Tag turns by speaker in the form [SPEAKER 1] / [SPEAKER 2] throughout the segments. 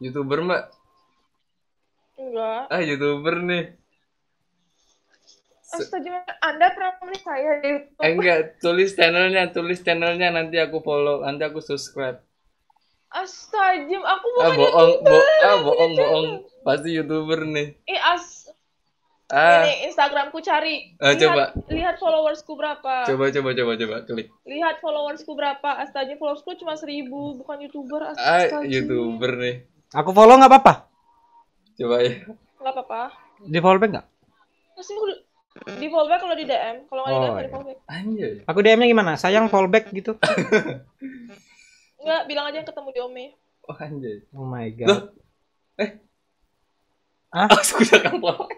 [SPEAKER 1] Youtuber mbak? Enggak. Ah youtuber nih. Astaga, Anda pernah menulis saya di YouTube. Eh, enggak, tulis channelnya, tulis channelnya nanti aku follow, nanti aku subscribe. Astagfirullah, aku ah, bukan ah, bohong, Bo ah, bohong, bohong. Pasti YouTuber nih. Eh, as Ah. Ini Instagramku cari. Uh, lihat, coba. Lihat followersku berapa. Coba coba coba coba klik. Lihat followersku berapa. Astaga followersku cuma seribu, bukan youtuber. Ah, astaga. Ah, youtuber nih. Aku follow nggak apa-apa. Coba ya. Nggak apa-apa. Di follow back nggak? Pasti di follow back kalau di DM. Kalau nggak oh, di DM iya. di follow Aku DM-nya gimana? Sayang follow back gitu. Enggak, bilang aja yang ketemu di Ome. Oh anjay. Oh my god. Loh? Eh. Ah, aku udah follow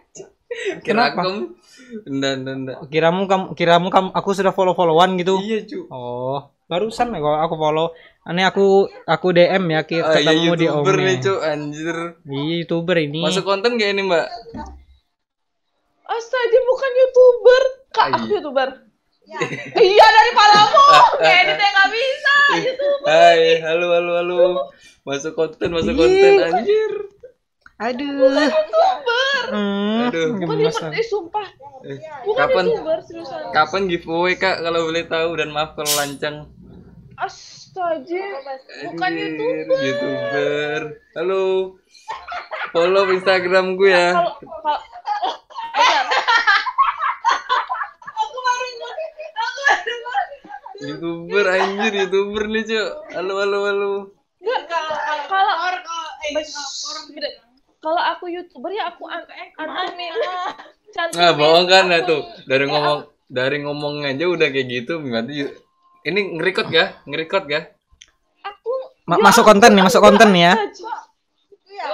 [SPEAKER 1] Kenapa? Nda nda. enggak, Kiramu kamu kiramu kamu aku sudah follow-followan gitu. Iya, cu. Oh, barusan ya kalau aku follow. Aneh aku aku DM ya kita oh, ketemu iya, di nih, cu, anjir. Iya, YouTuber ini. Masuk konten gak ini, Mbak? Astaga, bukan YouTuber. Kak, ah, aku iya. YouTuber. Ya. iya dari palamu. Edit yang nggak bisa. YouTuber. Hai, halo halo halo. Masuk konten, masuk iya. konten anjir. Aduh. Bukan youtuber. Hmm, Aduh. Bukan youtuber, eh sumpah. Bukan kapan, youtuber seriusan. Kapan giveaway kak kalau boleh tahu dan maaf kalau lancang. Astaga. Bukan youtuber. Youtuber. Halo. Follow Instagram gue ya. youtuber anjir youtuber nih cok halo halo halo kalau kalau orang eh, kalau aku youtuber ya aku an eh, antumin cantik nah, bohong kan ya tuh dari ya ngomong dari ngomong aja udah kayak gitu berarti ini ngerekod ya ngerekod ya aku Ma ya, masuk konten nih masuk konten ya iya.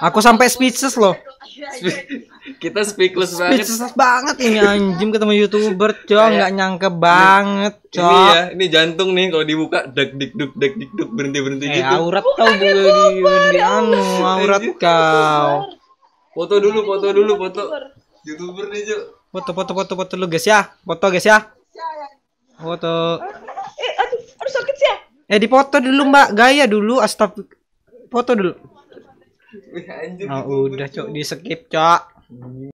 [SPEAKER 1] aku sampai speechless loh iya, iya. kita speechless banget speechless banget ini anjim ketemu youtuber cok nggak nyangka banget cok ini ya ini jantung nih kalau dibuka deg deg deg deg deg berhenti berhenti eh, gitu aurat tau gue di ya anu aurat kau. Foto dulu, foto dulu, foto. Youtuber nih, Cuk. Foto, foto, foto, foto lu guys ya. Foto guys ya. Foto. Eh, eh aduh, aduh sakit ya. Eh, dipoto dulu, Mbak. Gaya dulu, astag. Foto dulu. Oh, udah, Cuk, di skip, cok.